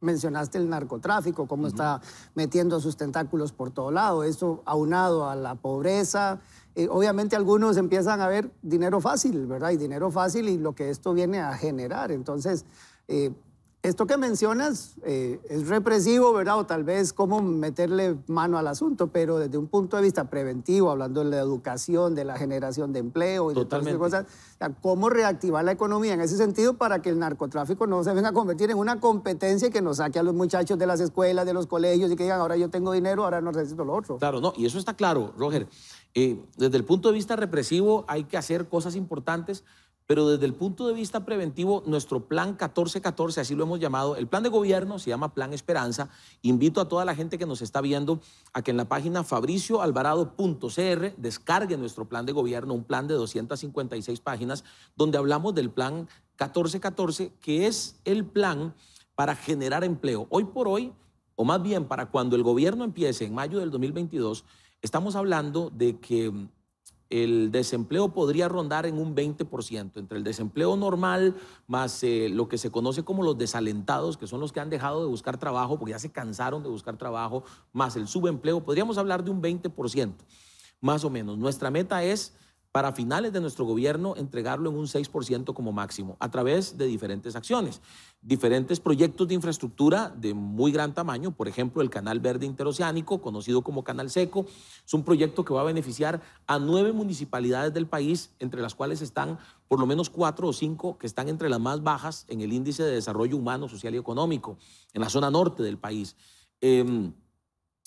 mencionaste el narcotráfico, cómo está metiendo sus tentáculos por todo lado, eso aunado a la pobreza. Eh, obviamente algunos empiezan a ver dinero fácil, ¿verdad? Y dinero fácil y lo que esto viene a generar. Entonces, eh, esto que mencionas eh, es represivo, ¿verdad? O tal vez cómo meterle mano al asunto, pero desde un punto de vista preventivo, hablando de la educación, de la generación de empleo y de cosas, cómo reactivar la economía en ese sentido para que el narcotráfico no se venga a convertir en una competencia que nos saque a los muchachos de las escuelas, de los colegios y que digan, ahora yo tengo dinero, ahora no necesito lo otro. Claro, no, y eso está claro, Roger. Eh, desde el punto de vista represivo hay que hacer cosas importantes pero desde el punto de vista preventivo, nuestro plan 1414, así lo hemos llamado, el plan de gobierno se llama Plan Esperanza. Invito a toda la gente que nos está viendo a que en la página fabricioalvarado.cr descargue nuestro plan de gobierno, un plan de 256 páginas, donde hablamos del plan 1414, que es el plan para generar empleo. Hoy por hoy, o más bien para cuando el gobierno empiece en mayo del 2022, estamos hablando de que el desempleo podría rondar en un 20%, entre el desempleo normal más eh, lo que se conoce como los desalentados, que son los que han dejado de buscar trabajo porque ya se cansaron de buscar trabajo, más el subempleo, podríamos hablar de un 20%, más o menos. Nuestra meta es para finales de nuestro gobierno entregarlo en un 6% como máximo, a través de diferentes acciones, diferentes proyectos de infraestructura de muy gran tamaño, por ejemplo, el Canal Verde Interoceánico, conocido como Canal Seco, es un proyecto que va a beneficiar a nueve municipalidades del país, entre las cuales están por lo menos cuatro o cinco que están entre las más bajas en el índice de desarrollo humano, social y económico, en la zona norte del país. Em,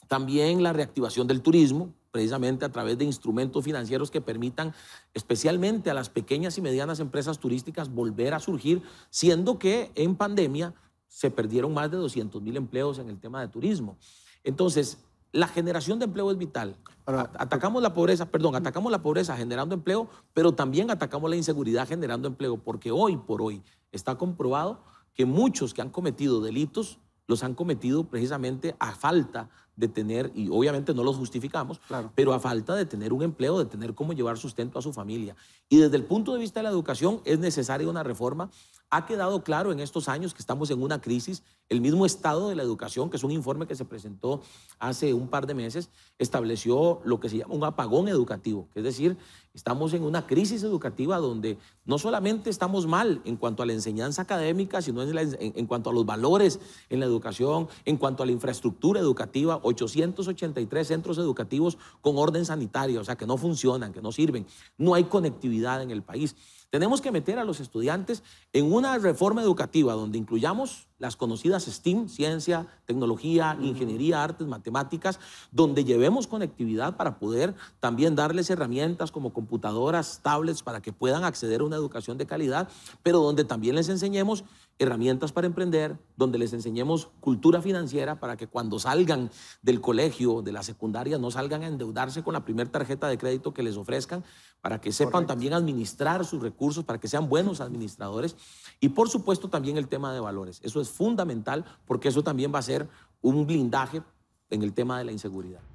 también la reactivación del turismo, precisamente a través de instrumentos financieros que permitan especialmente a las pequeñas y medianas empresas turísticas volver a surgir, siendo que en pandemia se perdieron más de 200 mil empleos en el tema de turismo. Entonces, la generación de empleo es vital. atacamos la pobreza, perdón, atacamos la pobreza generando empleo, pero también atacamos la inseguridad generando empleo, porque hoy por hoy está comprobado que muchos que han cometido delitos los han cometido precisamente a falta de tener, y obviamente no los justificamos, pero a falta de tener un empleo, de tener cómo llevar sustento a su familia. Y desde el punto de vista de la educación es necesaria una reforma. Ha quedado claro en estos años que estamos en una crisis. El mismo estado de la educación, que es un informe que se presentó hace un par de meses, estableció lo que se llama un apagón educativo, es decir, estamos en una crisis educativa donde no solamente estamos mal en cuanto a la enseñanza académica, sino en cuanto a los valores en la educación, en cuanto a la infraestructura educativa 883 centros educativos con orden sanitario, o sea, que no funcionan, que no sirven. No hay conectividad en el país. Tenemos que meter a los estudiantes en una reforma educativa donde incluyamos las conocidas STEAM, ciencia, tecnología, ingeniería, artes, matemáticas, donde llevemos conectividad para poder también darles herramientas como computadoras, tablets, para que puedan acceder a una educación de calidad, pero donde también les enseñemos herramientas para emprender, donde les enseñemos cultura financiera para que cuando salgan del colegio, de la secundaria, no salgan a endeudarse con la primera tarjeta de crédito que les ofrezcan, para que sepan también administrar sus recursos, para que sean buenos administradores. Y por supuesto también el tema de valores. Eso es fundamental porque eso también va a ser un blindaje en el tema de la inseguridad.